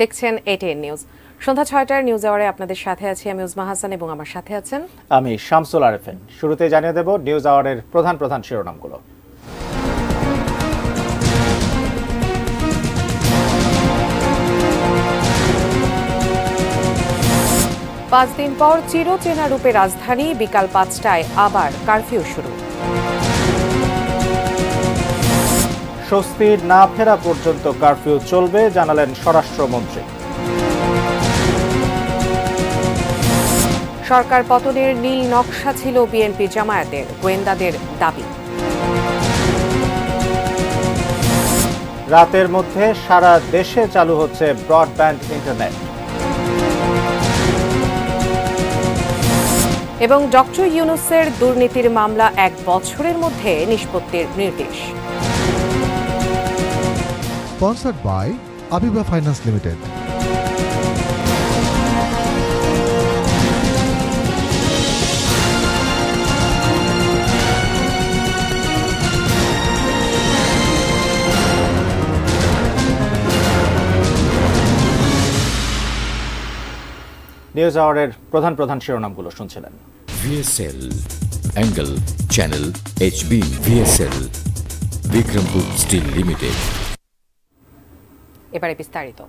দেখছেন ATN news সন্ধ্যা ছয়টার news আওয়ারে আপনাদের সাথে আছি আমি উজমা হাসান এবং আমার সাথে আছেন আমি শামসুল আরেফেন শুরুতে জানিয়ে দেব নিউজ আওয়ারের প্রধান প্রধান শিরোনামগুলো পাঁচ দিন পর চিরচেনা রূপে রাজধানী বিকাল পাঁচটায় আবার কারফিউ শুরু স্বস্তি না ফেরা পর্যন্ত কারফিউ চলবে জানালেন স্বরাষ্ট্রমন্ত্রী সরকার পতনের নীল নকশা ছিল বিএনপি জামায়াতের গোয়েন্দাদের দাবি রাতের মধ্যে সারা দেশে চালু হচ্ছে ব্রডব্যান্ড ইন্টারনেট এবং ডক্টর ইউনুসের দুর্নীতির মামলা এক বছরের মধ্যে নিষ্পত্তির নির্দেশ sponsored বাই আবিবা ফাইন্যান্স লিমিটেড নিউজ আওয়ারের প্রধান প্রধান শিরোনামগুলো শুনছিলেন VSL angle channel HB VSL Bikrampur steel limited এবারে বিস্তারিত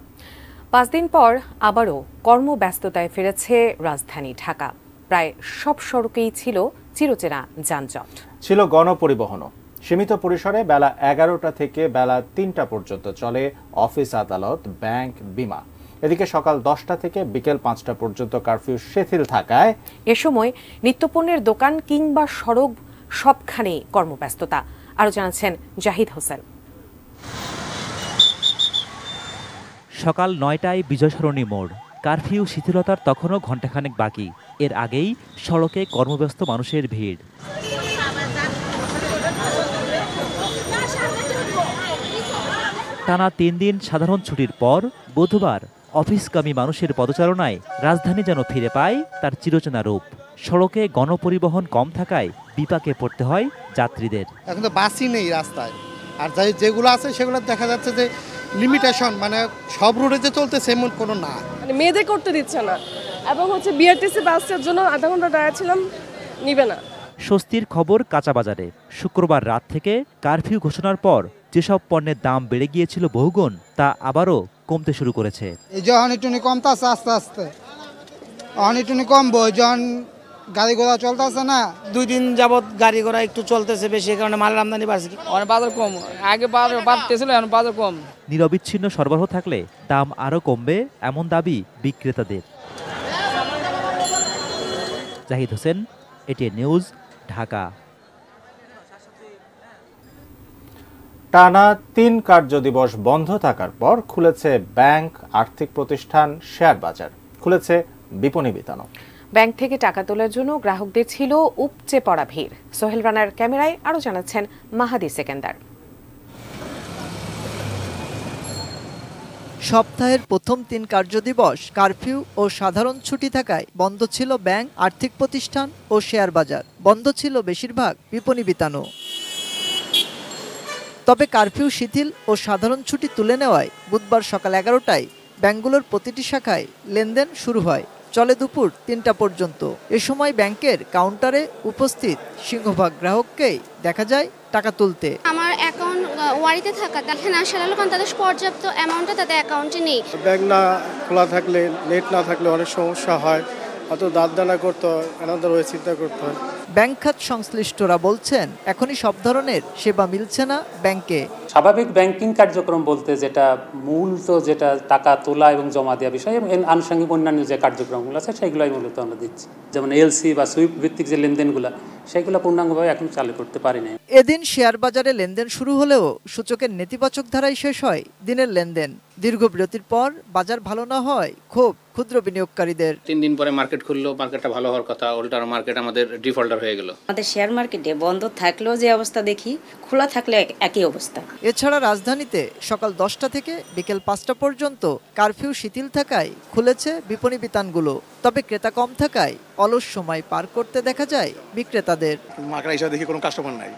পাঁচ দিন পর আবারও কর্মব্যস্ততায় ফিরেছে রাজধানী ঢাকা প্রায় সব সড়কেই ছিল চিরচেনা যানজট ছিল গণপরিবহনও সীমিত পরিসরে বেলা এগারোটা থেকে বেলা তিনটা পর্যন্ত চলে অফিস আদালত ব্যাংক বিমা এদিকে সকাল দশটা থেকে বিকেল পাঁচটা পর্যন্ত কারফিউ শিথিল থাকায় এ সময় নিত্যপণ্যের দোকান কিংবা সড়ক সবখানেই কর্মব্যস্ততা আরও জানাচ্ছেন জাহিদ হোসেন সকাল নয়টায় বিজয়সরণী মোড় কারফিউ শিথিলতার তখনও ঘণ্টাখানেক বাকি এর আগেই সড়কে কর্মব্যস্ত মানুষের ভিড় টানা তিন দিন সাধারণ ছুটির পর বুধবার অফিসকামী মানুষের পদচারণায় রাজধানী যেন ফিরে পায় তার চিরচেনা রূপ সড়কে গণপরিবহন কম থাকায় বিপাকে পড়তে হয় যাত্রীদের এখন তো বাসই নেই রাস্তায় আর যেগুলো আছে সেগুলো দেখা যাচ্ছে যে লিমিটেশন মানে সব রোডে যে চলতেছে এমন কোনো না মানে মেয়েদের করতে দিচ্ছে না এবং হচ্ছে বিআরটিসি বাসের জন্য আধা ঘন্টা দাঁড়াচ্ছিলাম নিবে না স্বস্তির খবর কাঁচা বাজারে শুক্রবার রাত থেকে কারফিউ ঘোষণার পর যেসব পণ্যের দাম বেড়ে গিয়েছিল বহুগুণ তা আবারও কমতে শুরু করেছে যখন একটু কমতে আস্তে আস্তে আস্তে অনেকটুনি কমবো যখন গাড়ি ঘোড়া চলতেছে না দুই দিন যাবৎ গাড়ি ঘোড়া একটু চলতেছে বেশি কারণে মালের আমদানি বাড়ছে অনেক বাজার কম আগে বাজার বাড়তেছিল এখন বাজার কম নিরবিচ্ছিন্ন সরবরাহ থাকলে দাম আরও কমবে এমন দাবি বিক্রেতাদের জাহিদ হোসেন এটিএন নিউজ ঢাকা টানা তিন কার্যদিবস বন্ধ থাকার পর খুলেছে ব্যাংক আর্থিক প্রতিষ্ঠান শেয়ার বাজার খুলেছে বিপণী বিতানক ব্যাংক থেকে টাকা তোলার জন্য গ্রাহকদের ছিল উপচে পড়া ভিড় সোহেল রানার ক্যামেরায় আরও জানাচ্ছেন মাহাদি সেকেন্দার সপ্তাহের প্রথম তিন কার্যদিবস কারফিউ ও সাধারণ ছুটি থাকায় বন্ধ ছিল ব্যাংক আর্থিক প্রতিষ্ঠান ও শেয়ার বাজার বন্ধ ছিল বেশিরভাগ বিপণী বিতানো তবে কারফিউ শিথিল ও সাধারণ ছুটি তুলে নেওয়ায় বুধবার সকাল এগারোটায় ব্যাংকগুলোর প্রতিটি শাখায় লেনদেন শুরু হয় চলে দুপুর তিনটা পর্যন্ত এ সময় ব্যাংকের কাউন্টারে উপস্থিত সিংহভাগ গ্রাহককেই দেখা যায় টাকা তুলতে আমার অ্যাকাউন্ট ওয়ারিতে থাকা দেখেন আসার আলো কারণ তাদের পর্যাপ্ত অ্যামাউন্টটা তাদের অ্যাকাউন্টে নেই ব্যাংক না খোলা থাকলে নেট না থাকলে অনেক সমস্যা হয় অত দাঁত দানা করতে হয় আনন্দ চিন্তা করতে হয় ব্যাংক খাত সংশ্লিষ্টরা বলছেন এখনই সব ধরনের সেবা মিলছে না ব্যাংকে স্বাভাবিক ব্যাংকিং কার্যক্রম বলতে যেটা মূল তো যেটা টাকা তোলা এবং জমা দেওয়া বিষয় এবং আনুষঙ্গিক অন্যান্য যে কার্যক্রমগুলো আছে সেগুলোই মূলত আমরা দিচ্ছি যেমন এলসি বা সুইপ ভিত্তিক যে লেনদেনগুলো সেগুলো পূর্ণাঙ্গভাবে এখন চালু করতে পারিনি এদিন শেয়ার বাজারে লেনদেন শুরু হলেও সূচকের নেতিবাচক ধারাই শেষ হয় দিনের লেনদেন দীর্ঘ বিরতির পর বাজার ভালো না হয় খুব ক্ষুদ্র বিনিয়োগকারীদের তিন দিন পরে মার্কেট খুললো মার্কেটটা ভালো হওয়ার কথা ওল্টার মার্কেট আমাদের ডিফল্টার খারাপ হয়ে গেল আমাদের শেয়ার মার্কেটে বন্ধ থাকলেও যে অবস্থা দেখি খোলা থাকলে একই অবস্থা এছাড়া রাজধানীতে সকাল দশটা থেকে বিকেল পাঁচটা পর্যন্ত কারফিউ শিথিল থাকায় খুলেছে বিপণী বিতানগুলো তবে ক্রেতা কম থাকায় অলস সময় পার করতে দেখা যায় বিক্রেতাদের মার্কেট হিসাবে দেখি কোনো কাস্টমার নাই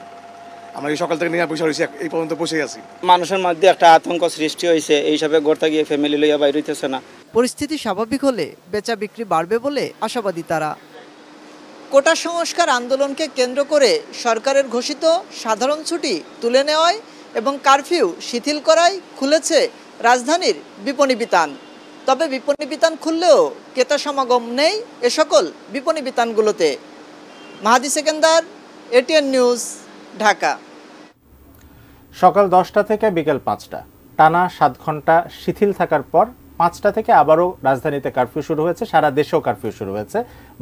আমরা এই সকাল থেকে নিয়ে পয়সা রয়েছি এই পর্যন্ত পৌঁছে আছি মানুষের মধ্যে একটা আতঙ্ক সৃষ্টি হয়েছে এই হিসাবে গিয়ে ফ্যামিলি লইয়া বাইরে হইতেছে না পরিস্থিতি স্বাভাবিক হলে বেচা বিক্রি বাড়বে বলে আশাবাদী তারা কোটা সংস্কার আন্দোলনকে কেন্দ্র করে সরকারের ঘোষিত সাধারণ ছুটি তুলে নেওয়ায় এবং কারফিউ শিথিল করায় খুলেছে রাজধানীর বিপণী বিতান তবে বিপণী বিতান খুললেও ক্রেতা সমাগম নেই এ সকল বিপণী বিতানগুলোতে মাহাদি সেকেন্দার এটিএন নিউজ ঢাকা সকাল দশটা থেকে বিকেল পাঁচটা টানা সাত ঘন্টা শিথিল থাকার পর পাঁচটা থেকে আবারও রাজধানীতে কারফিউ শুরু হয়েছে সারা দেশেও কারফিউ শুরু হয়েছে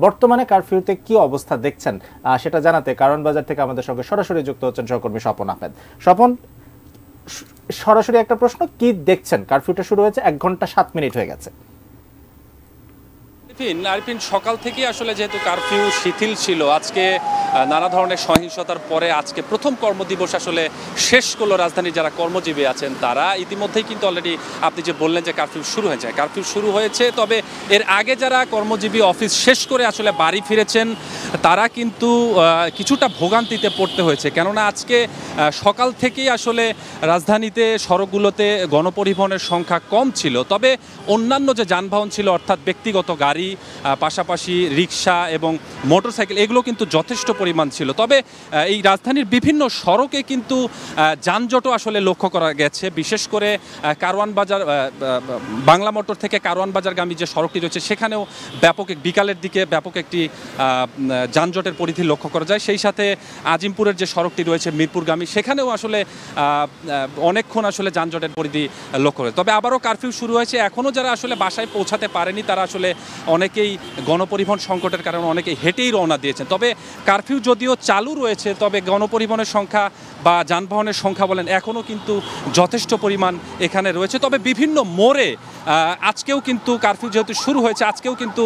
বর্তমানে কারফিউতে কি অবস্থা দেখছেন সেটা জানাতে কারণ বাজার থেকে আমাদের সঙ্গে সরাসরি যুক্ত হচ্ছেন সহকর্মী স্বপন আহমেদ স্বপন সরাসরি একটা প্রশ্ন কি দেখছেন কারফিউটা শুরু হয়েছে এক ঘন্টা সাত মিনিট হয়ে গেছে আরফিন আরফিন সকাল থেকে আসলে যেহেতু কারফিউ শিথিল ছিল আজকে নানা ধরনের সহিংসতার পরে আজকে প্রথম কর্মদিবস আসলে শেষ করলো রাজধানীর যারা কর্মজীবী আছেন তারা ইতিমধ্যেই কিন্তু অলরেডি আপনি যে বললেন যে কারফিউ শুরু হয়েছে কারফিউ শুরু হয়েছে তবে এর আগে যারা কর্মজীবী অফিস শেষ করে আসলে বাড়ি ফিরেছেন তারা কিন্তু কিছুটা ভোগান্তিতে পড়তে হয়েছে কেননা আজকে সকাল থেকেই আসলে রাজধানীতে সড়কগুলোতে গণপরিবহনের সংখ্যা কম ছিল তবে অন্যান্য যে যানবাহন ছিল অর্থাৎ ব্যক্তিগত গাড়ি গাড়ি পাশাপাশি রিক্সা এবং মোটরসাইকেল এগুলো কিন্তু যথেষ্ট পরিমাণ ছিল তবে এই রাজধানীর বিভিন্ন সড়কে কিন্তু যানজটও আসলে লক্ষ্য করা গেছে বিশেষ করে কারওয়ান বাজার বাংলা মোটর থেকে কারওয়ান বাজারগামী যে সড়কটি রয়েছে সেখানেও ব্যাপক বিকালের দিকে ব্যাপক একটি যানজটের পরিধি লক্ষ্য করা যায় সেই সাথে আজিমপুরের যে সড়কটি রয়েছে মিরপুরগামী সেখানেও আসলে অনেকক্ষণ আসলে যানজটের পরিধি লক্ষ্য করে তবে আবারও কারফিউ শুরু হয়েছে এখনও যারা আসলে বাসায় পৌঁছাতে পারেনি তারা আসলে অনেকেই গণপরিবহন সংকটের কারণে অনেকেই হেঁটেই রওনা দিয়েছেন তবে কারফিউ যদিও চালু রয়েছে তবে গণপরিবহনের সংখ্যা বা যানবাহনের সংখ্যা বলেন এখনও কিন্তু যথেষ্ট পরিমাণ এখানে রয়েছে তবে বিভিন্ন মোড়ে আজকেও কিন্তু কারফিউ যেহেতু শুরু হয়েছে আজকেও কিন্তু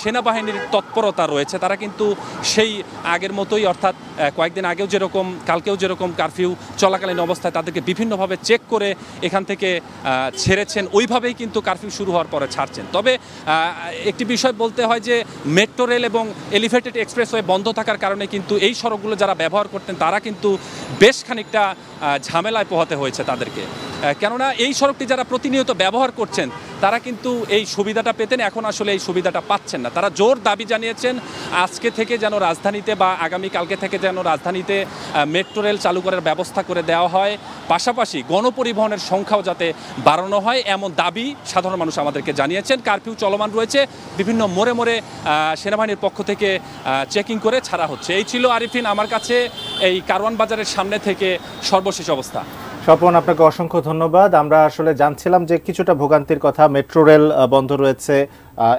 সেনাবাহিনীর তৎপরতা রয়েছে তারা কিন্তু সেই আগের মতোই অর্থাৎ কয়েকদিন আগেও যেরকম কালকেও যেরকম কারফিউ চলাকালীন অবস্থায় তাদেরকে বিভিন্নভাবে চেক করে এখান থেকে ছেড়েছেন ওইভাবেই কিন্তু কারফিউ শুরু হওয়ার পরে ছাড়ছেন তবে একটি বিষয় বলতে হয় যে মেট্রো রেল এবং এলিভেটেড এক্সপ্রেসওয়ে বন্ধ থাকার কারণে কিন্তু এই সড়কগুলো যারা ব্যবহার করতেন তারা কিন্তু বেশ খানিকটা ঝামেলায় পোহাতে হয়েছে তাদেরকে কেননা এই সড়কটি যারা প্রতিনিয়ত ব্যবহার করছেন তারা কিন্তু এই সুবিধাটা পেতেন এখন আসলে এই সুবিধাটা পাচ্ছেন না তারা জোর দাবি জানিয়েছেন আজকে থেকে যেন রাজধানীতে বা আগামীকালকে থেকে যেন রাজধানীতে মেট্রো রেল চালু করার ব্যবস্থা করে দেওয়া হয় পাশাপাশি গণপরিবহনের সংখ্যাও যাতে বাড়ানো হয় এমন দাবি সাধারণ মানুষ আমাদেরকে জানিয়েছেন কারফিউ চলমান রয়েছে বিভিন্ন মোড়ে মোড়ে সেনাবাহিনীর পক্ষ থেকে চেকিং করে ছাড়া হচ্ছে এই ছিল আরিফিন আমার কাছে এই কারওয়ান বাজারের সামনে থেকে সর্বশেষ অবস্থা স্বপন আপনাকে অসংখ্য ধন্যবাদ আমরা আসলে জানছিলাম যে কিছুটা ভোগান্তির কথা মেট্রো রেল বন্ধ রয়েছে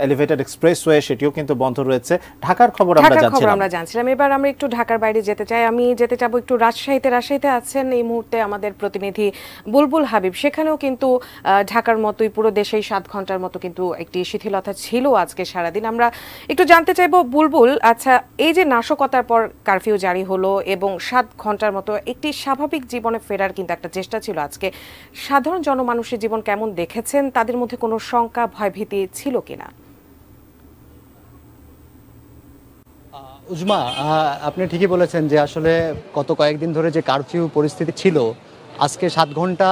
এলিভেটেড এক্সপ্রেসওয়ে সেটিও কিন্তু বন্ধ রয়েছে ঢাকার খবর আমরা জানছিলাম খবর আমরা জানছিলাম এবার আমরা একটু ঢাকার বাইরে যেতে চাই আমি যেতে যাব একটু রাজশাহীতে রাজশাহীতে আছেন এই মুহূর্তে আমাদের প্রতিনিধি বুলবুল হাবিব সেখানেও কিন্তু ঢাকার মতোই পুরো দেশেই সাত ঘন্টার মতো কিন্তু একটি শিথিলতা ছিল আজকে সারাদিন আমরা একটু জানতে চাইব বুলবুল আচ্ছা এই যে নাশকতার পর কারফিউ জারি হলো এবং সাত ঘন্টার মতো একটি স্বাভাবিক জীবনে ফেরার কিন্তু একটা চেষ্টা ছিল আজকে সাধারণ জনমানুষের জীবন কেমন দেখেছেন তাদের মধ্যে কোনো শঙ্কা ভয়ভীতি ছিল কিনা উজমা আপনি ঠিকই বলেছেন যে আসলে গত কয়েকদিন ধরে যে কারফিউ পরিস্থিতি ছিল আজকে সাত ঘন্টা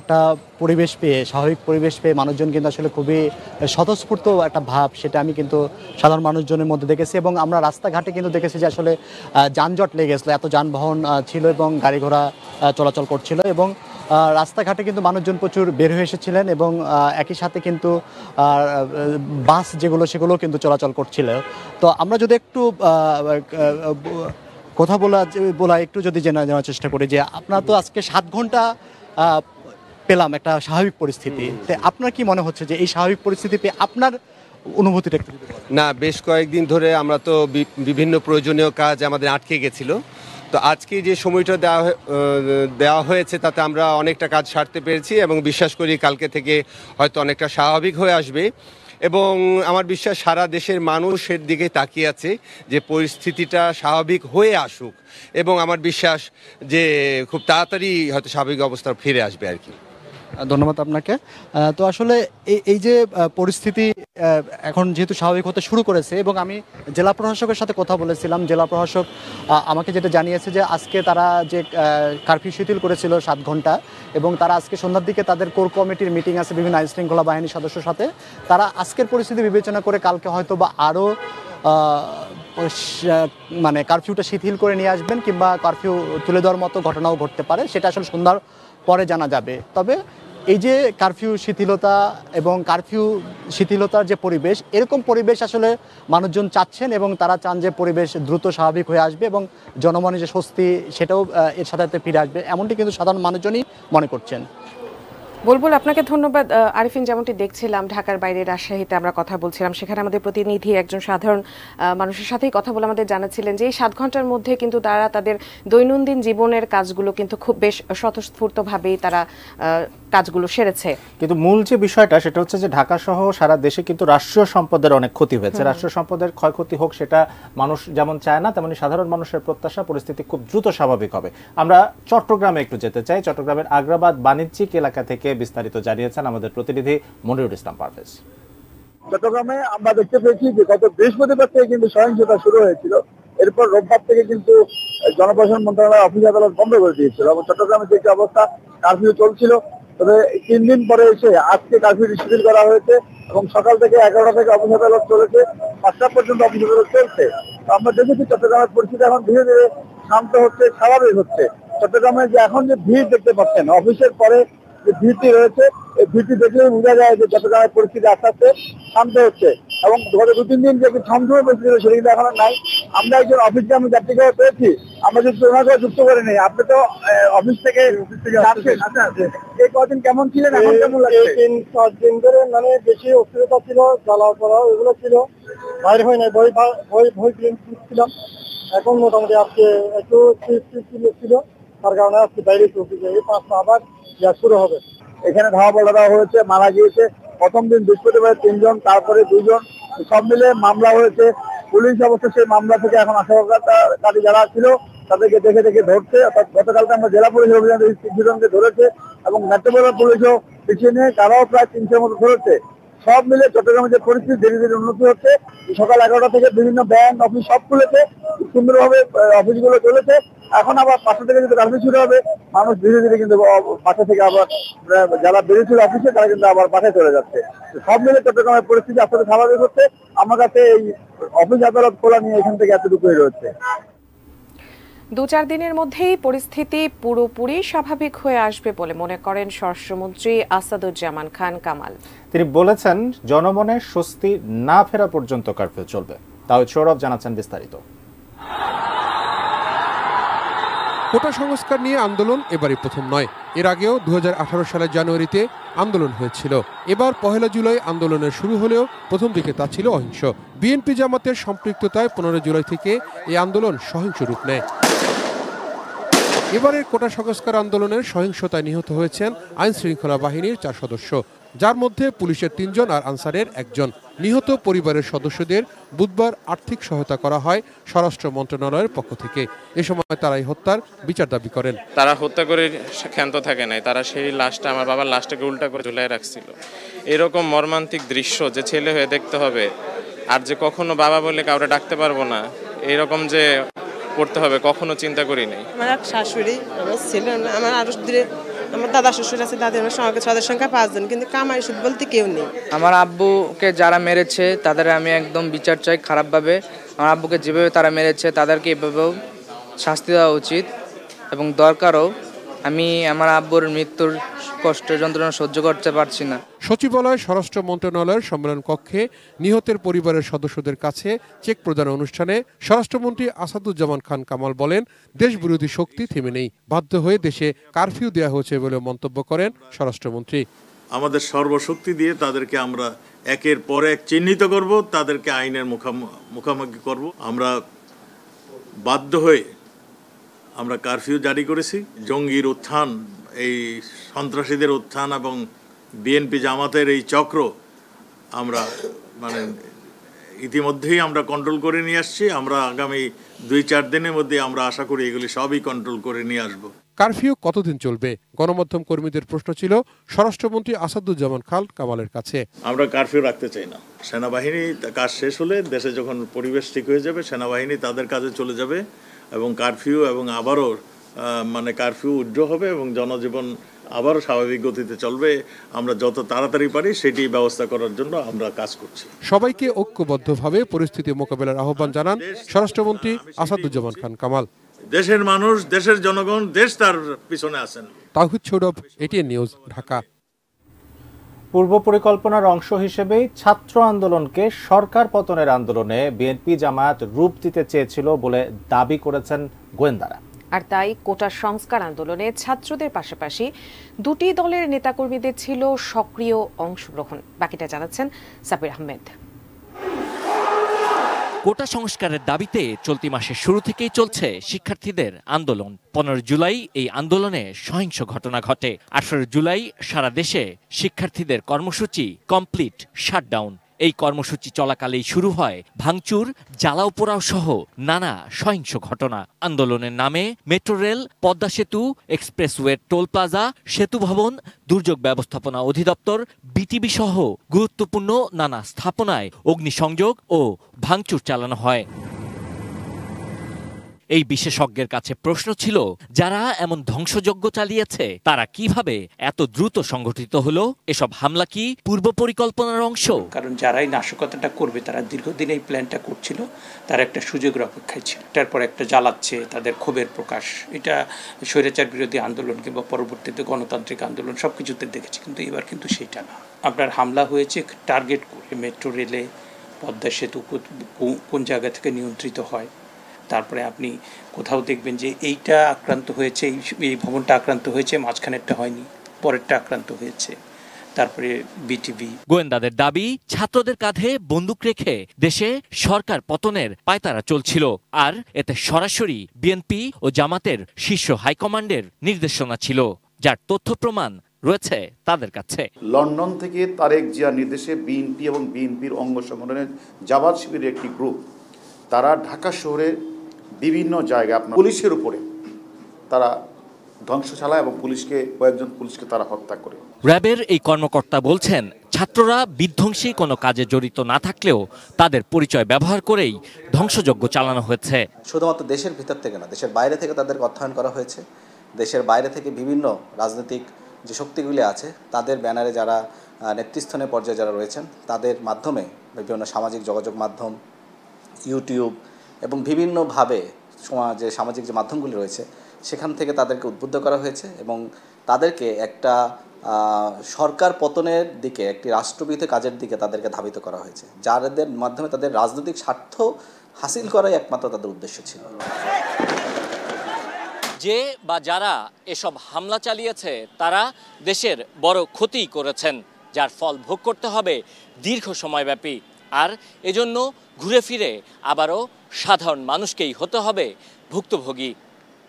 একটা পরিবেশ পেয়ে স্বাভাবিক পরিবেশ পেয়ে মানুষজন কিন্তু আসলে খুবই স্বতঃস্ফূর্ত একটা ভাব সেটা আমি কিন্তু সাধারণ মানুষজনের মধ্যে দেখেছি এবং আমরা রাস্তাঘাটে কিন্তু দেখেছি যে আসলে যানজট লেগেছিলো এত যানবাহন ছিল এবং গাড়ি ঘোড়া চলাচল করছিল এবং রাস্তাঘাটে কিন্তু মানুষজন প্রচুর বের হয়ে এসেছিলেন এবং একই সাথে কিন্তু বাস যেগুলো সেগুলো কিন্তু চলাচল করছিল তো আমরা যদি একটু কথা বলা বলা একটু যদি জেনে জানার চেষ্টা করি যে আপনার তো আজকে সাত ঘন্টা পেলাম একটা স্বাভাবিক পরিস্থিতি তো আপনার কি মনে হচ্ছে যে এই স্বাভাবিক পরিস্থিতি পেয়ে আপনার অনুভূতিটা না বেশ কয়েকদিন ধরে আমরা তো বিভিন্ন প্রয়োজনীয় কাজ আমাদের আটকে গেছিলো তো আজকে যে সময়টা দেওয়া দেওয়া হয়েছে তাতে আমরা অনেকটা কাজ সারতে পেরেছি এবং বিশ্বাস করি কালকে থেকে হয়তো অনেকটা স্বাভাবিক হয়ে আসবে এবং আমার বিশ্বাস সারা দেশের মানুষের দিকে তাকিয়ে আছে যে পরিস্থিতিটা স্বাভাবিক হয়ে আসুক এবং আমার বিশ্বাস যে খুব তাড়াতাড়ি হয়তো স্বাভাবিক অবস্থা ফিরে আসবে আর কি ধন্যবাদ আপনাকে তো আসলে এই যে পরিস্থিতি এখন যেহেতু স্বাভাবিক হতে শুরু করেছে এবং আমি জেলা প্রশাসকের সাথে কথা বলেছিলাম জেলা প্রশাসক আমাকে যেটা জানিয়েছে যে আজকে তারা যে কারফিউ শিথিল করেছিল সাত ঘন্টা এবং তারা আজকে সন্ধ্যার দিকে তাদের কোর কমিটির মিটিং আছে বিভিন্ন আইন শৃঙ্খলা বাহিনীর সদস্যর সাথে তারা আজকের পরিস্থিতি বিবেচনা করে কালকে হয়তো বা আরও মানে কারফিউটা শিথিল করে নিয়ে আসবেন কিংবা কারফিউ তুলে দেওয়ার মতো ঘটনাও ঘটতে পারে সেটা আসলে সন্ধ্যার পরে জানা যাবে তবে এই যে কারফিউ শিথিলতা এবং কারফিউ শিথিলতার যে পরিবেশ এরকম পরিবেশ আসলে মানুষজন চাচ্ছেন এবং তারা চান যে পরিবেশ দ্রুত স্বাভাবিক হয়ে আসবে এবং জনমনে যে স্বস্তি সেটাও এর সাথে ফিরে আসবে এমনটি কিন্তু সাধারণ মানুষজনই মনে করছেন বলবুল আপনাকে ধন্যবাদ আরিফিন যেমনটি দেখছিলাম ঢাকার বাইরে রাজশাহীতে আমরা কথা বলছিলাম সেখানে আমাদের প্রতিনিধি একজন সাধারণ মানুষের সাথেই কথা বলে আমাদের জানাচ্ছিলেন যে এই সাত ঘন্টার মধ্যে কিন্তু তারা তাদের দৈনন্দিন জীবনের কাজগুলো কিন্তু খুব বেশ স্বতঃস্ফূর্তভাবেই তারা কাজগুলো সেরেছে কিন্তু মূল যে বিষয়টা সেটা হচ্ছে যে ঢাকা সহ সারা দেশে কিন্তু রাষ্ট্রীয় সম্পদের অনেক ক্ষতি হয়েছে রাষ্ট্রীয় সম্পদের ক্ষয়ক্ষতি হোক সেটা মানুষ যেমন চায় না তেমনি সাধারণ মানুষের প্রত্যাশা পরিস্থিতি খুব দ্রুত স্বাভাবিক হবে আমরা চট্টগ্রামে একটু যেতে চাই চট্টগ্রামের আগ্রাবাদ বাণিজ্যিক এলাকা থেকে সম্পর্কে বিস্তারিত জানিয়েছেন আমাদের প্রতিনিধি মনিরুল ইসলাম পারভেজ চট্টগ্রামে আমরা দেখতে পেয়েছি যে গত বৃহস্পতিবার থেকে কিন্তু সহিংসতা শুরু হয়েছিল এরপর রোববার থেকে কিন্তু জনপ্রশাসন মন্ত্রণালয় অফিস আদালত বন্ধ করে দিয়েছিল এবং চট্টগ্রামের যে অবস্থা কারফিউ চলছিল তবে তিন দিন পরে এসে আজকে কারফিউটি শিথিল করা হয়েছে এবং সকাল থেকে এগারোটা থেকে অফিস আদালত চলেছে পাঁচটা পর্যন্ত অফিস আদালত চলছে আমরা দেখেছি চট্টগ্রামের পরিস্থিতি এখন ধীরে ধীরে শান্ত হচ্ছে স্বাভাবিক হচ্ছে চট্টগ্রামে যে এখন যে ভিড় দেখতে পাচ্ছেন অফিসের পরে যে ভিড়টি রয়েছে এই ভিড়টি দেখলে বোঝা যায় যে চট্টগ্রামের পরিস্থিতি আস্তে আস্তে শান্ত হচ্ছে এবং গত দু তিন দিন যে একটি থমথমে পরিস্থিতি ছিল সেটা কিন্তু এখনো নাই আমরা একজন অফিসকে আমি যাত্রী করে পেয়েছি আমরা যদি কিন্তু ওনাকে যুক্ত করে নেই আপনি তো অফিস থেকে আচ্ছা, আচ্ছা। এই কদিন কেমন ছিলেন এখন কেমন লাগে তিন চার দিন ধরে মানে বেশি অস্থিরতা ছিল জ্বালা পড়া এগুলো ছিল বাইরে হয় নাই বই বই বই ছিলাম এখন মোটামুটি আজকে একটু ছিল তার কারণে আজকে বাইরে চলতে যাই পাঁচটা আবার যাজপুরে হবে এখানে ধাওয়া পাল্টা হয়েছে মারা গিয়েছে প্রথম দিন বৃহস্পতিবার তিনজন তারপরে দুজন সব মিলে মামলা হয়েছে পুলিশ অবশ্য সেই মামলা থেকে এখন আশাকারী যারা ছিল তাদেরকে দেখে দেখে ধরছে অর্থাৎ গতকালকে আমরা জেলা পুলিশের অভিযান দুজনকে ধরেছে এবং মেট্রোপলিটন পুলিশও পিছিয়ে নিয়ে তারাও প্রায় তিনশোর মতো ধরেছে সব মিলে চট্টগ্রামের যে পরিস্থিতি ধীরে ধীরে উন্নতি হচ্ছে সকাল এগারোটা থেকে বিভিন্ন ব্যাংক অফিস সব খুলেছে সুন্দরভাবে অফিসগুলো চলেছে এখন আবার পাঁচটা থেকে যদি কার্ফিউ শুরু হবে মানুষ ধীরে ধীরে কিন্তু পাশে থেকে আবার যারা বেরিয়েছিল অফিসে তারা কিন্তু আবার পাশে চলে যাচ্ছে সব মিলে চট্টগ্রামের পরিস্থিতি আসলে স্বাভাবিক হচ্ছে আমার কাছে এই অফিস আদালত খোলা নিয়ে এখান থেকে এতটুকুই রয়েছে দু চার দিনের মধ্যেই পরিস্থিতি পুরোপুরি স্বাভাবিক হয়ে আসবে বলে মনে করেন স্বরাষ্ট্রমন্ত্রী আসাদুজ্জামান খান কামাল তিনি বলেছেন জনমনে স্বস্তি না ফেরা পর্যন্ত কারফিউ চলবে তাও সৌরভ জানাচ্ছেন বিস্তারিত কোটা সংস্কার নিয়ে আন্দোলন এবারই প্রথম নয় এর আগেও দু সালের জানুয়ারিতে আন্দোলন হয়েছিল এবার পহেলা জুলাই আন্দোলনের শুরু হলেও প্রথম দিকে তা ছিল অহিংস বিএনপি জামাতের সম্পৃক্ততায় পনেরো জুলাই থেকে এই আন্দোলন সহিংস রূপ নেয় এবারের কোটা সংস্কার আন্দোলনের সহিংসতায় নিহত হয়েছেন আইন শৃঙ্খলা বাহিনীর চার সদস্য যার মধ্যে পুলিশের তিনজন আর আনসারের একজন নিহত পরিবারের সদস্যদের বুধবার আর্থিক সহায়তা করা হয় স্বরাষ্ট্র মন্ত্রণালয়ের পক্ষ থেকে এ সময় তারাই হত্যার বিচার দাবি করেন তারা হত্যা করে ক্ষান্ত থাকে নাই তারা সেই লাশটা আমার বাবার লাশটাকে উল্টা করে ঝুলাই রাখছিল এরকম মর্মান্তিক দৃশ্য যে ছেলে হয়ে দেখতে হবে আর যে কখনো বাবা বলে কাউরে ডাকতে পারবো না এরকম যে করতে হবে কখনো চিন্তা করি নাই আমার এক শাশুড়ি আমার ছেলে আমার আরো ধীরে আমার দাদা শ্বশুর আছে দাদা আমার সঙ্গে তাদের সংখ্যা পাঁচজন কিন্তু কামাই সুদ বলতে কেউ নেই আমার আব্বুকে যারা মেরেছে তাদের আমি একদম বিচার চাই খারাপভাবে আমার আব্বুকে যেভাবে তারা মেরেছে তাদেরকে এভাবেও শাস্তি দেওয়া উচিত এবং দরকারও আমি আমার আব্বুর মৃত্যুর কষ্ট যন্ত্রণা সহ্য করতে পারছি না সচিবালয় স্বরাষ্ট্র মন্ত্রণালয়ের সম্মেলন কক্ষে নিহতের পরিবারের সদস্যদের কাছে চেক প্রদান অনুষ্ঠানে স্বরাষ্ট্রমন্ত্রী আসাদুজ্জামান খান কামাল বলেন দেশ বিরোধী শক্তি থেমে নেই বাধ্য হয়ে দেশে কারফিউ দেওয়া হয়েছে বলে মন্তব্য করেন স্বরাষ্ট্রমন্ত্রী আমাদের সর্বশক্তি দিয়ে তাদেরকে আমরা একের পর এক চিহ্নিত করব তাদেরকে আইনের মুখামুখি করব আমরা বাধ্য হয়ে আমরা কারফিউ জারি করেছি জঙ্গির উত্থান এই সন্ত্রাসীদের উত্থান এবং বিএনপি জামাতের এই চক্র আমরা মানে ইতিমধ্যেই আমরা কন্ট্রোল করে নিয়ে আসছি আমরা আগামী দুই চার দিনের মধ্যে আমরা আশা করি এগুলি সবই কন্ট্রোল করে নিয়ে আসব কারফিউ কতদিন চলবে গণমাধ্যম কর্মীদের প্রশ্ন ছিল স্বরাষ্ট্রমন্ত্রী আসাদুজ্জামান খাল কামালের কাছে আমরা কারফিউ রাখতে চাই না সেনাবাহিনী কাজ শেষ হলে দেশে যখন পরিবেশ ঠিক হয়ে যাবে সেনাবাহিনী তাদের কাজে চলে যাবে এবং কারফিউ এবং আবারও মানে কারফিউ উজ্জ্ব হবে এবং জনজীবন আবার স্বাভাবিক গতিতে চলবে আমরা যত তাড়াতাড়ি পারি সেটি ব্যবস্থা করার জন্য আমরা কাজ করছি সবাইকে ঐক্যবদ্ধভাবে পরিস্থিতি মোকাবেলার আহ্বান জানান স্বরাষ্ট্রমন্ত্রী আসাদুজ্জামান খান কামাল দেশের মানুষ দেশের জনগণ দেশ তার পিছনে আছেন তাহিদ সৌরভ এটিএন নিউজ ঢাকা পূর্ব পরিকল্পনার অংশ হিসেবেই ছাত্র আন্দোলনকে সরকার পতনের আন্দোলনে বিএনপি জামায়াত রূপ দিতে চেয়েছিল বলে দাবি করেছেন গোয়েন্দারা আর তাই কোটা সংস্কার আন্দোলনে ছাত্রদের পাশাপাশি দুটি দলের নেতাকর্মীদের ছিল সক্রিয় অংশগ্রহণ বাকিটা জানাচ্ছেন সাবির আহমেদ কোটা সংস্কারের দাবিতে চলতি মাসের শুরু থেকেই চলছে শিক্ষার্থীদের আন্দোলন পনেরো জুলাই এই আন্দোলনে সহিংস ঘটনা ঘটে আঠারো জুলাই সারা দেশে শিক্ষার্থীদের কর্মসূচি কমপ্লিট শাটডাউন এই কর্মসূচি চলাকালেই শুরু হয় ভাঙচুর জ্বালাও পোড়াও সহ নানা সহিংস ঘটনা আন্দোলনের নামে মেট্রো রেল পদ্মা সেতু এক্সপ্রেসওয়ে টোল প্লাজা সেতু ভবন দুর্যোগ ব্যবস্থাপনা অধিদপ্তর বিটিবি সহ গুরুত্বপূর্ণ নানা স্থাপনায় অগ্নিসংযোগ ও ভাঙচুর চালানো হয় এই বিশেষজ্ঞের কাছে প্রশ্ন ছিল যারা এমন ধ্বংসযজ্ঞ চালিয়েছে তারা কিভাবে এত দ্রুত সংঘটিত হলো এসব হামলা কি পূর্ব পরিকল্পনার অংশ কারণ যারাই নাশকতাটা করবে তারা দীর্ঘদিন এই প্ল্যানটা করছিল তারা একটা সুযোগের অপেক্ষায় ছিল তারপর একটা জ্বালাচ্ছে তাদের ক্ষোভের প্রকাশ এটা স্বৈরাচার বিরোধী আন্দোলন কিংবা পরবর্তীতে গণতান্ত্রিক আন্দোলন সব কিছুতে দেখেছি কিন্তু এবার কিন্তু সেটা না আপনার হামলা হয়েছে টার্গেট করে মেট্রো রেলে পদ্মা সেতু কোন জায়গা থেকে নিয়ন্ত্রিত হয় তারপরে আপনি কোথাও দেখবেন যে এইটা আক্রান্ত হয়েছে এই ভবনটা আক্রান্ত হয়েছে মাঝখানেরটা হয়নি পরেরটা আক্রান্ত হয়েছে তারপরে বিটিভি গোয়েন্দাদের দাবি ছাত্রদের কাঁধে বন্দুক রেখে দেশে সরকার পতনের পায়তারা চলছিল আর এতে সরাসরি বিএনপি ও জামাতের শীর্ষ হাইকমান্ডের নির্দেশনা ছিল যার তথ্য প্রমাণ রয়েছে তাদের কাছে লন্ডন থেকে তারেক জিয়ার নির্দেশে বিএনপি এবং বিএনপির অঙ্গ সংগঠনের জামাত শিবিরের একটি গ্রুপ তারা ঢাকা শহরে বিভিন্ন জায়গায় আপনার পুলিশের উপরে তারা ধ্বংস চালায় এবং পুলিশকে কয়েকজন পুলিশকে তারা হত্যা করে র্যাবের এই কর্মকর্তা বলছেন ছাত্ররা বিধ্বংসী কোনো কাজে জড়িত না থাকলেও তাদের পরিচয় ব্যবহার করেই ধ্বংসযজ্ঞ চালানো হয়েছে শুধুমাত্র দেশের ভিতর থেকে না দেশের বাইরে থেকে তাদেরকে অধ্যয়ন করা হয়েছে দেশের বাইরে থেকে বিভিন্ন রাজনৈতিক যে শক্তিগুলি আছে তাদের ব্যানারে যারা নেতৃস্থানীয় পর্যায়ে যারা রয়েছেন তাদের মাধ্যমে বিভিন্ন সামাজিক যোগাযোগ মাধ্যম ইউটিউব এবং বিভিন্নভাবে সমাজে সামাজিক যে মাধ্যমগুলি রয়েছে সেখান থেকে তাদেরকে উদ্বুদ্ধ করা হয়েছে এবং তাদেরকে একটা সরকার পতনের দিকে একটি রাষ্ট্রবিহিত কাজের দিকে তাদেরকে ধাবিত করা হয়েছে যাদের মাধ্যমে তাদের রাজনৈতিক স্বার্থ হাসিল করাই একমাত্র তাদের উদ্দেশ্য ছিল যে বা যারা এসব হামলা চালিয়েছে তারা দেশের বড় ক্ষতি করেছেন যার ফল ভোগ করতে হবে দীর্ঘ সময়ব্যাপী আর এজন্য ঘুরে ফিরে আবারও সাধারণ মানুষকেই হতে হবে ভুক্তভোগী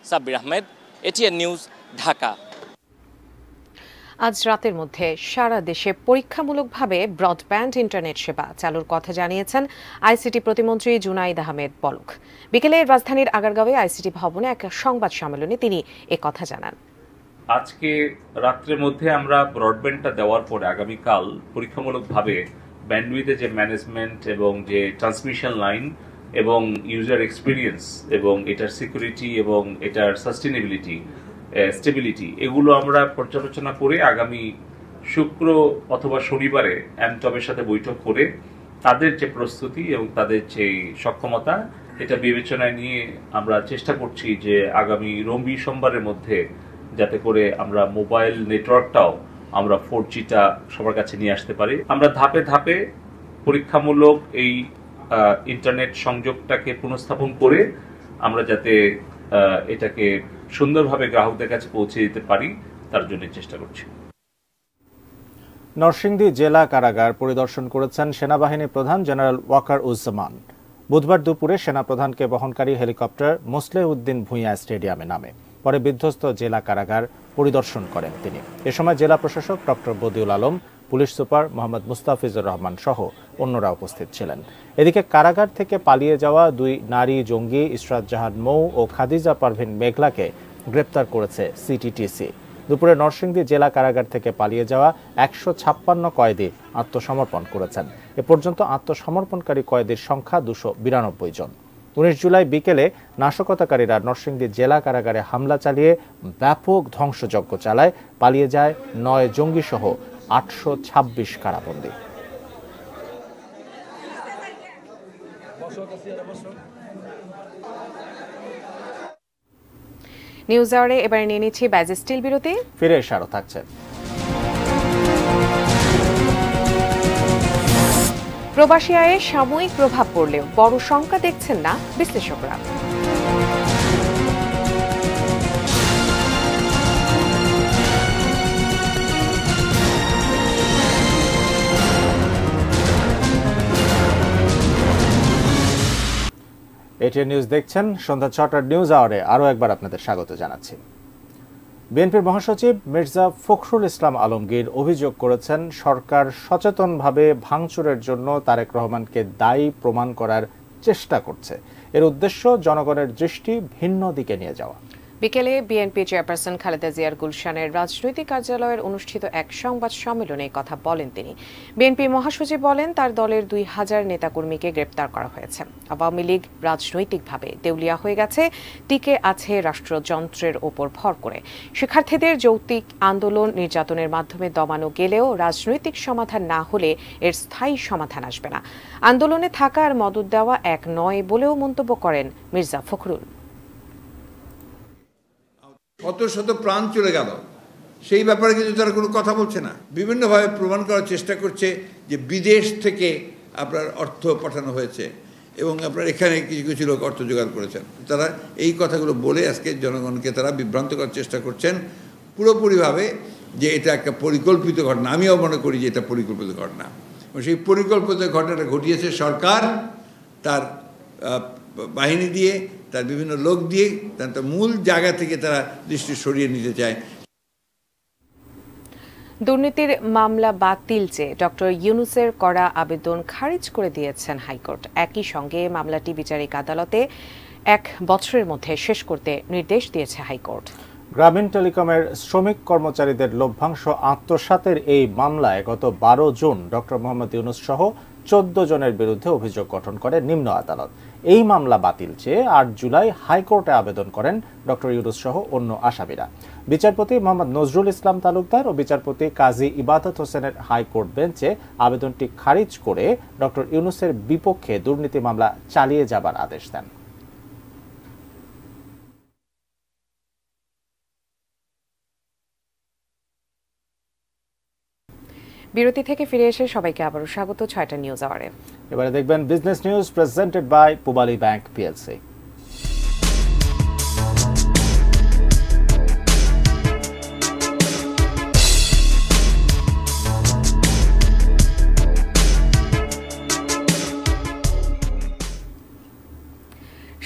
সাব্বির আহমেদ এটিএন নিউজ ঢাকা আজ রাতের মধ্যে সারা দেশে পরীক্ষামূলকভাবে ব্রডব্যান্ড ইন্টারনেট সেবা চালুর কথা জানিয়েছেন আইসিটি প্রতিমন্ত্রী জুনাইদ আহমেদ বলক বিকেলে রাজধানীর আগারগাঁওয়ে আইসিটি ভবনে এক সংবাদ সম্মেলনে তিনি এ কথা জানান আজকে রাত্রের মধ্যে আমরা ব্রডব্যান্ডটা দেওয়ার পরে আগামীকাল পরীক্ষামূলকভাবে ব্যান্ডউইথে যে ম্যানেজমেন্ট এবং যে ট্রান্সমিশন লাইন এবং ইউজার এক্সপিরিয়েন্স এবং এটার সিকিউরিটি এবং এটার সাস্টেনেবিলিটি স্টেবিলিটি এগুলো আমরা পর্যালোচনা করে আগামী শুক্র অথবা শনিবারে অ্যামটবের সাথে বৈঠক করে তাদের যে প্রস্তুতি এবং তাদের যে সক্ষমতা এটা বিবেচনায় নিয়ে আমরা চেষ্টা করছি যে আগামী রবি সোমবারের মধ্যে যাতে করে আমরা মোবাইল নেটওয়ার্কটাও আমরা ফোর জিটা সবার কাছে নিয়ে আসতে পারি আমরা ধাপে ধাপে পরীক্ষামূলক এই ইন্টারনেট সংযোগটাকে পুনঃস্থাপন করে আমরা যাতে এটাকে সুন্দরভাবে গ্রাহকদের কাছে পৌঁছে দিতে পারি তার জন্য চেষ্টা করছি নরসিংদী জেলা কারাগার পরিদর্শন করেছেন সেনাবাহিনী প্রধান জেনারেল ওয়াকার উজ্জামান বুধবার দুপুরে সেনাপ্রধানকে বহনকারী হেলিকপ্টার মুসলে উদ্দিন ভূঁইয়া স্টেডিয়ামে নামে পরে বিধ্বস্ত জেলা কারাগার পরিদর্শন করেন তিনি এ সময় জেলা প্রশাসক doctor Badiul Alam police super Mohammad Mustafizur Rahman সহ অন্যরা উপস্থিত ছিলেন এদিকে কারাগার থেকে পালিয়ে যাওয়া দুই নারী জঙ্গি ইসরাত জাহান মৌ ও খাদিজা পারভিন মেঘলাকে গ্রেপ্তার করেছে সিটিটিসি দুপুরে নরসিংদী জেলা কারাগার থেকে পালিয়ে যাওয়া একশো ছাপ্পান্ন কয়েদি আত্মসমর্পণ করেছেন এ পর্যন্ত আত্মসমর্পণকারী কয়েদির সংখ্যা দুশো বিরানব্বই জন উনিশ জুলাই বিকেলে নাশকতাকারীরা নরসিংদী জেলা কারাগারে হামলা চালিয়ে ব্যাপক ধ্বংসযজ্ঞ চালায় পালিয়ে যায় নয় জঙ্গিসহ আটশো ছাব্বিশ কারাবন্দী নিউজ আওয়ারে এবার নিয়ে নিচ্ছি ব্যাজ স্টিল বিরতি ফিরে এসারও থাকছে প্রবাসী আয়ে সাময়িক প্রভাব পড়লেও বড় শঙ্কা দেখছেন না বিশ্লেষকরা এটিএন নিউজ দেখছেন সন্ধ্যা ছটার নিউজ আওয়ারে আরও একবার আপনাদের স্বাগত জানাচ্ছি বিএনপির মহাসচিব মির্জা ফখরুল ইসলাম আলমগীর অভিযোগ করেছেন সরকার সচেতনভাবে ভাঙচুরের জন্য তারেক রহমানকে দায়ী প্রমাণ করার চেষ্টা করছে এর উদ্দেশ্য জনগণের দৃষ্টি ভিন্ন দিকে নিয়ে যাওয়া বিকেলে বিএনপি চেয়ারপারসন খালেদা জিয়ার গুলশানের রাজনৈতিক কার্যালয়ের অনুষ্ঠিত এক সংবাদ সম্মেলনে কথা বলেন তিনি বিএনপি মহাসচিব বলেন তার দলের দুই হাজার নেতাকর্মীকে গ্রেপ্তার করা হয়েছে আওয়ামী লীগ রাজনৈতিকভাবে দেউলিয়া হয়ে গেছে টিকে আছে রাষ্ট্রযন্ত্রের ওপর ভর করে শিক্ষার্থীদের যৌক্তিক আন্দোলন নির্যাতনের মাধ্যমে দমানো গেলেও রাজনৈতিক সমাধান না হলে এর স্থায়ী সমাধান আসবে না আন্দোলনে থাকা আর মদত দেওয়া এক নয় বলেও মন্তব্য করেন মির্জা ফখরুল কত শত প্রাণ চলে গেল সেই ব্যাপারে কিন্তু তারা কোনো কথা বলছে না বিভিন্নভাবে প্রমাণ করার চেষ্টা করছে যে বিদেশ থেকে আপনার অর্থ পাঠানো হয়েছে এবং আপনার এখানে কিছু কিছু লোক অর্থ জোগাড় করেছেন তারা এই কথাগুলো বলে আজকে জনগণকে তারা বিভ্রান্ত করার চেষ্টা করছেন পুরোপুরিভাবে যে এটা একটা পরিকল্পিত ঘটনা আমিও মনে করি যে এটা পরিকল্পিত ঘটনা সেই পরিকল্পিত ঘটনাটা ঘটিয়েছে সরকার তার বাহিনী দিয়ে তার বিভিন্ন লোক দিয়ে তার মূল জায়গা থেকে তারা দৃষ্টি সরিয়ে নিতে চায় দুর্নীতির মামলা বাতিল চেয়ে ডক্টর ইউনুসের করা আবেদন খারিজ করে দিয়েছেন হাইকোর্ট একই সঙ্গে মামলাটি বিচারিক আদালতে এক বছরের মধ্যে শেষ করতে নির্দেশ দিয়েছে হাইকোর্ট গ্রামীণ টেলিকমের শ্রমিক কর্মচারীদের লভ্যাংশ আত্মসাতের এই মামলায় গত বারো জুন ডক্টর মোহাম্মদ ইউনুস সহ চোদ্দ জনের বিরুদ্ধে অভিযোগ গঠন করে নিম্ন আদালত এই মামলা বাতিল চেয়ে আট জুলাই হাইকোর্টে আবেদন করেন ডক্টর ইউরুস সহ অন্য আসামিরা বিচারপতি মোহাম্মদ নজরুল ইসলাম তালুকদার ও বিচারপতি কাজী ইবাদত হোসেনের হাইকোর্ট বেঞ্চে আবেদনটি খারিজ করে ডক্টর ইউনুসের বিপক্ষে দুর্নীতি মামলা চালিয়ে যাবার আদেশ দেন বিরতি থেকে ফিরে এসে সবাইকে আবারও স্বাগত ছয়টা নিউজ আওয়ারে এবারে দেখবেন business news presented by Pubali bank PLC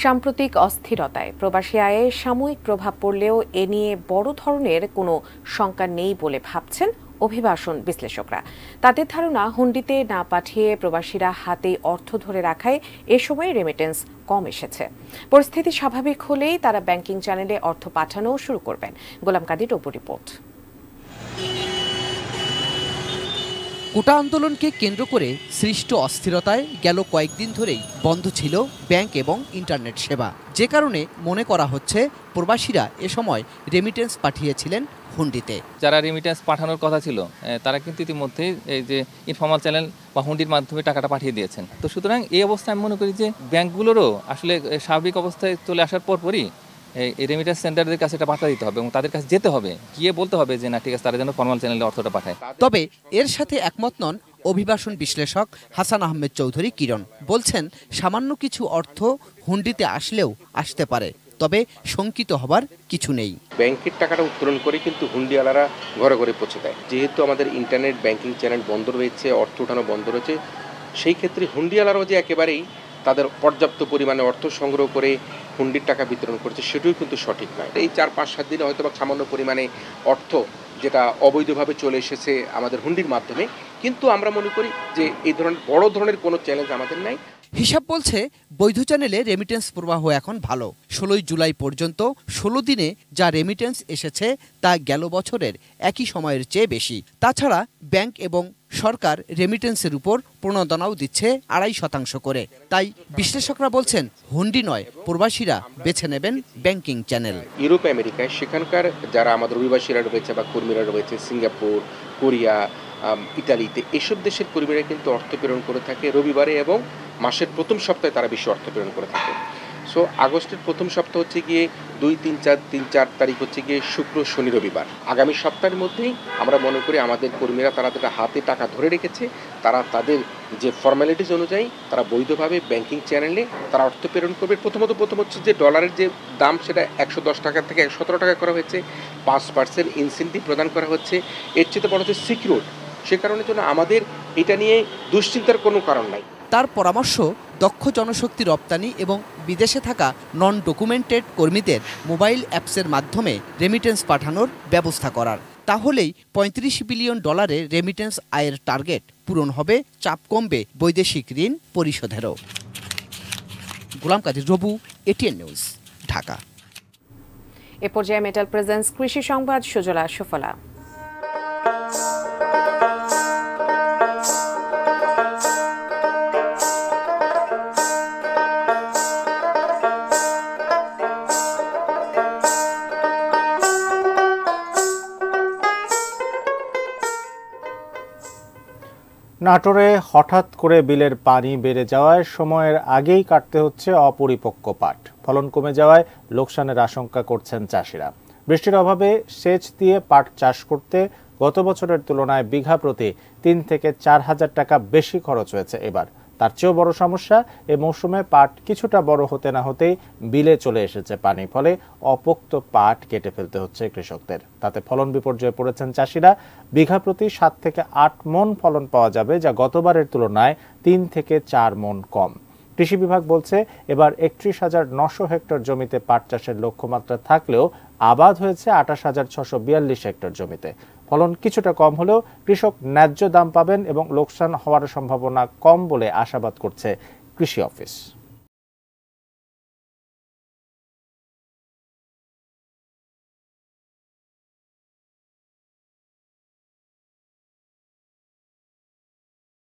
সাম্প্রতিক অস্থিরতায় প্রবাসী আয়ে সাময়িক প্রভাব পড়লেও এ নিয়ে বড় ধরনের কোনো শঙ্কা নেই বলে ভাবছেন অভিবাসন বিশ্লেষকরা তাদের ধারণা হুন্ডিতে না পাঠিয়ে প্রবাসীরা হাতে অর্থ ধরে রাখায় এ সময় রেমিটেন্স কম এসেছে পরিস্থিতি স্বাভাবিক হলেই তারা ব্যাংকিং চ্যানেলে অর্থ পাঠানো শুরু করবেন গোলাম কাদির ওপর রিপোর্ট কোটা আন্দোলনকে কেন্দ্র করে সৃষ্ট অস্থিরতায় গেল কয়েকদিন ধরেই বন্ধ ছিল ব্যাংক এবং ইন্টারনেট সেবা যে কারণে মনে করা হচ্ছে প্রবাসীরা এ সময় রেমিটেন্স পাঠিয়েছিলেন হুন্ডিতে যারা রেমিটেন্স পাঠানোর কথা ছিল তারা কিন্তু ইতিমধ্যে এই যে ইনফর্মাল চ্যানেল বা হুন্ডির মাধ্যমে টাকাটা পাঠিয়ে দিয়েছেন তো সুতরাং এই অবস্থায় আমি মনে করি যে ব্যাংকগুলোরও আসলে স্বাভাবিক অবস্থায় চলে আসার পরপরই এই রেমিটার সেন্টারদের কাছে এটা পাঠা দিতে হবে এবং তাদের কাছে যেতে হবে গিয়ে বলতে হবে যে না ঠিক আছে তারা যেন ফর্মাল চ্যানেলে অর্থটা পাঠায় তবে এর সাথে একমত নন অভিবাসন বিশ্লেষক হাসান আহমেদ চৌধুরী কিরণ বলছেন সামান্য কিছু অর্থ হুন্ডিতে আসলেও আসতে পারে তবে শঙ্কিত হবার কিছু নেই ব্যাংকের টাকাটা উত্তোলন করে কিন্তু হুন্ডিওয়ালারা ঘরে ঘরে পৌঁছে দেয় যেহেতু আমাদের ইন্টারনেট ব্যাংকিং চ্যানেল বন্ধ রয়েছে অর্থ উঠানো বন্ধ রয়েছে সেই ক্ষেত্রে হুন্ডিওয়ালারাও যে একেবারেই তাদের পর্যাপ্ত পরিমাণে অর্থ সংগ্রহ করে হুন্ডির টাকা বিতরণ করছে সেটিও কিন্তু সঠিক নয় এই চার পাঁচ সাত দিনে হয়তো বা সামান্য পরিমাণে অর্থ যেটা অবৈধভাবে চলে এসেছে আমাদের হুন্ডির মাধ্যমে কিন্তু আমরা মনে করি যে এই ধরনের বড় ধরনের কোনো চ্যালেঞ্জ আমাদের নাই হিসাব বলছে বৈধ চ্যানেলে রেমিটেন্স প্রবাহ এখন ভালো ষোলোই জুলাই পর্যন্ত ষোলো দিনে যা রেমিটেন্স এসেছে তা গেল বছরের একই সময়ের চেয়ে বেশি তাছাড়া ব্যাংক এবং সরকার রেমিটেন্সের উপর প্রণোদনাও দিচ্ছে আড়াই শতাংশ করে তাই বিশ্লেষকরা বলছেন হুন্ডি নয় প্রবাসীরা বেছে নেবেন ব্যাংকিং চ্যানেল ইউরোপ আমেরিকায় সেখানকার যারা আমাদের অভিবাসীরা রয়েছে বা কর্মীরা রয়েছে সিঙ্গাপুর কোরিয়া ইতালিতে এসব দেশের পরিবারে কিন্তু অর্থ প্রেরণ করে থাকে রবিবারে এবং মাসের প্রথম সপ্তাহে তারা বেশি অর্থ প্রেরণ করে থাকে সো আগস্টের প্রথম সপ্তাহ হচ্ছে গিয়ে দুই তিন চার তিন চার তারিখ হচ্ছে গিয়ে শুক্র শনি রবিবার আগামী সপ্তাহের মধ্যেই আমরা মনে করি আমাদের কর্মীরা তারা তাদের হাতে টাকা ধরে রেখেছে তারা তাদের যে ফর্ম্যালিটিস অনুযায়ী তারা বৈধভাবে ব্যাংকিং চ্যানেলে তারা অর্থ প্রেরণ করবে প্রথমত প্রথম হচ্ছে যে ডলারের যে দাম সেটা একশো দশ টাকা থেকে একশো সতেরো টাকা করা হয়েছে পাঁচ পার্সেন্ট ইনসেন্টিভ প্রদান করা হচ্ছে এর চেয়ে বড় হচ্ছে সিকিউর সে কারণের জন্য আমাদের এটা নিয়ে দুশ্চিন্তার কোনো কারণ নাই তার পরামর্শ দক্ষ জনশক্তি রপ্তানি এবং বিদেশে থাকা নন ডকুমেন্টেড কর্মীদের মোবাইল অ্যাপসের মাধ্যমে রেমিটেন্স পাঠানোর ব্যবস্থা করার তাহলেই ৩৫ বিলিয়ন ডলারে রেমিটেন্স আয়ের টার্গেট পূরণ হবে চাপ কমবে বৈদেশিক ঋণ পরিশোধেরও গোলাম কাদির রবু এটিএন নিউজ ঢাকা এ পর্যায়ে মেটাল প্রেজেন্স কৃষি সংবাদ সুজলা সুফলা নাটোরে হঠাৎ করে বিলের পানি বেড়ে যাওয়ায় সময়ের আগেই কাটতে হচ্ছে অপরিপক্ক পাট ফলন কমে যাওয়ায় লোকসানের আশঙ্কা করছেন চাষিরা বৃষ্টির অভাবে সেচ দিয়ে পাট চাষ করতে গত বছরের তুলনায় বিঘা প্রতি তিন থেকে চার হাজার টাকা বেশি খরচ হয়েছে এবার তার চেয়েও বড় সমস্যা এ মৌসুমে পাট কিছুটা বড় হতে না হতেই বিলে চলে এসেছে পানি ফলে অপোক্ত পাট কেটে ফেলতে হচ্ছে কৃষকদের তাতে ফলন বিপর্যয়ে পড়েছেন চাষিরা বিঘা প্রতি সাত থেকে আট মন ফলন পাওয়া যাবে যা গতবারের তুলনায় তিন থেকে চার মন কম কৃষি বিভাগ বলছে এবার একত্রিশ হাজার নশো হেক্টর জমিতে পাট চাষের লক্ষ্যমাত্রা থাকলেও আবাদ হয়েছে আঠাশ হাজার ছশো বিয়াল্লিশ হেক্টর জমিতে ফলন কিছুটা কম হলেও কৃষক ন্যায্য দাম পাবেন এবং লোকসান হওয়ার সম্ভাবনা কম বলে আশাবাদ করছে কৃষি অফিস